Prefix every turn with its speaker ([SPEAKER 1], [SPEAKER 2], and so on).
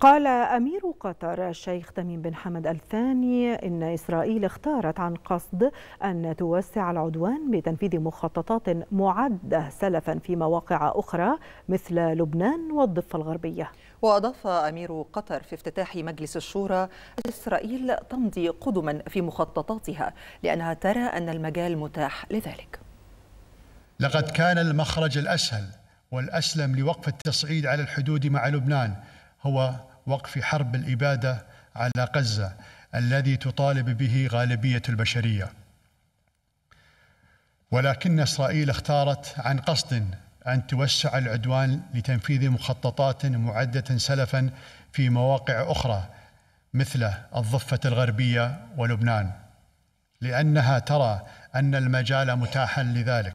[SPEAKER 1] قال أمير قطر الشيخ تميم بن حمد الثاني إن إسرائيل اختارت عن قصد أن توسع العدوان بتنفيذ مخططات معدة سلفا في مواقع أخرى مثل لبنان والضفة الغربية وأضاف
[SPEAKER 2] أمير قطر في افتتاح مجلس الشورى إسرائيل تمضي قدما في مخططاتها لأنها ترى أن المجال متاح لذلك
[SPEAKER 3] لقد
[SPEAKER 4] كان المخرج الأسهل والأسلم لوقف التصعيد على الحدود مع لبنان هو وقف حرب الاباده على غزه الذي تطالب به غالبيه البشريه. ولكن اسرائيل اختارت عن قصد ان توسع العدوان لتنفيذ مخططات معده سلفا في مواقع اخرى مثل الضفه الغربيه ولبنان لانها ترى ان المجال متاحا لذلك